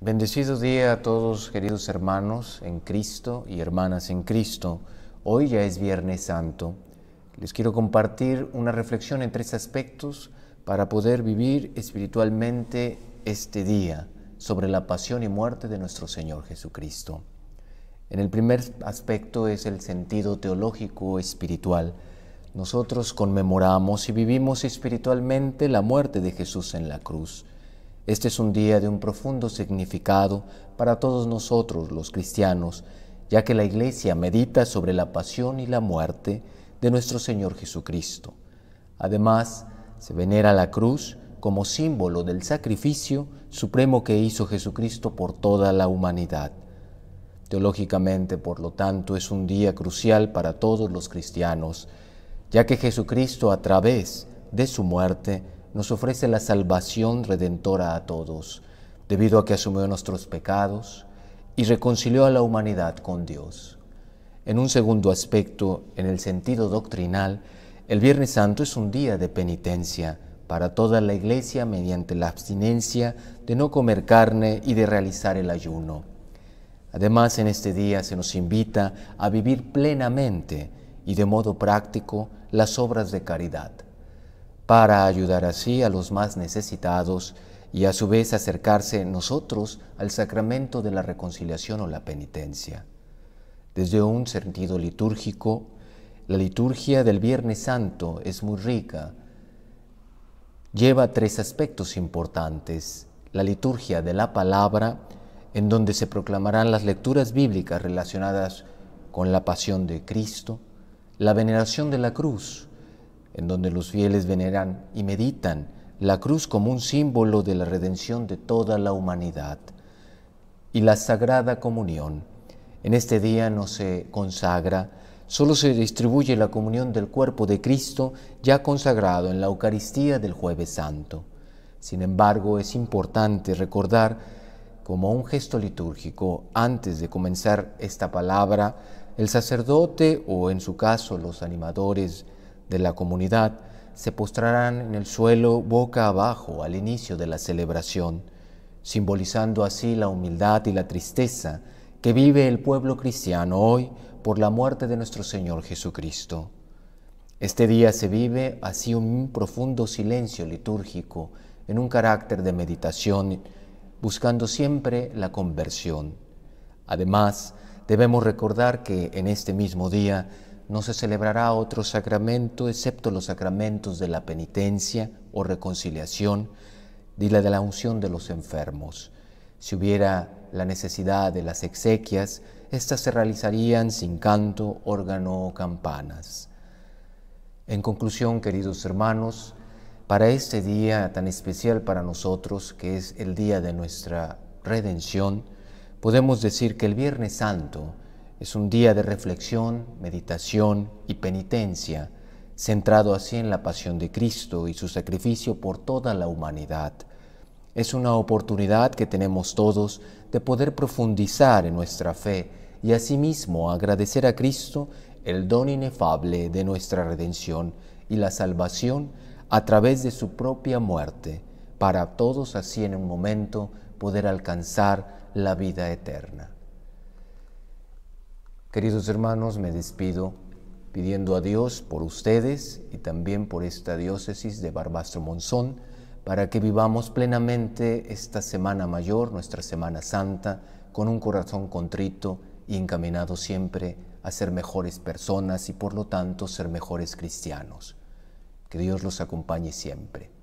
Bendecido día a todos queridos hermanos en Cristo y hermanas en Cristo. Hoy ya es Viernes Santo. Les quiero compartir una reflexión en tres aspectos para poder vivir espiritualmente este día sobre la pasión y muerte de nuestro Señor Jesucristo. En el primer aspecto es el sentido teológico espiritual. Nosotros conmemoramos y vivimos espiritualmente la muerte de Jesús en la cruz. Este es un día de un profundo significado para todos nosotros los cristianos, ya que la Iglesia medita sobre la pasión y la muerte de nuestro Señor Jesucristo. Además, se venera la cruz como símbolo del sacrificio supremo que hizo Jesucristo por toda la humanidad. Teológicamente, por lo tanto, es un día crucial para todos los cristianos, ya que Jesucristo a través de su muerte nos ofrece la salvación redentora a todos, debido a que asumió nuestros pecados y reconcilió a la humanidad con Dios. En un segundo aspecto, en el sentido doctrinal, el Viernes Santo es un día de penitencia para toda la iglesia mediante la abstinencia de no comer carne y de realizar el ayuno. Además, en este día se nos invita a vivir plenamente y de modo práctico las obras de caridad para ayudar así a los más necesitados y a su vez acercarse nosotros al sacramento de la reconciliación o la penitencia. Desde un sentido litúrgico, la liturgia del Viernes Santo es muy rica. Lleva tres aspectos importantes. La liturgia de la palabra, en donde se proclamarán las lecturas bíblicas relacionadas con la pasión de Cristo, la veneración de la cruz, en donde los fieles veneran y meditan la cruz como un símbolo de la redención de toda la humanidad y la sagrada comunión. En este día no se consagra, solo se distribuye la comunión del cuerpo de Cristo ya consagrado en la Eucaristía del jueves santo. Sin embargo, es importante recordar como un gesto litúrgico antes de comenzar esta palabra, el sacerdote o en su caso los animadores de la comunidad se postrarán en el suelo boca abajo al inicio de la celebración, simbolizando así la humildad y la tristeza que vive el pueblo cristiano hoy por la muerte de nuestro Señor Jesucristo. Este día se vive así un profundo silencio litúrgico en un carácter de meditación, buscando siempre la conversión. Además, debemos recordar que en este mismo día no se celebrará otro sacramento excepto los sacramentos de la penitencia o reconciliación y la de la unción de los enfermos. Si hubiera la necesidad de las exequias, éstas se realizarían sin canto, órgano o campanas. En conclusión, queridos hermanos, para este día tan especial para nosotros, que es el día de nuestra redención, podemos decir que el Viernes Santo, es un día de reflexión, meditación y penitencia, centrado así en la pasión de Cristo y su sacrificio por toda la humanidad. Es una oportunidad que tenemos todos de poder profundizar en nuestra fe y asimismo agradecer a Cristo el don inefable de nuestra redención y la salvación a través de su propia muerte, para todos así en un momento poder alcanzar la vida eterna. Queridos hermanos, me despido pidiendo a Dios por ustedes y también por esta diócesis de Barbastro Monzón, para que vivamos plenamente esta Semana Mayor, nuestra Semana Santa, con un corazón contrito y encaminado siempre a ser mejores personas y por lo tanto ser mejores cristianos. Que Dios los acompañe siempre.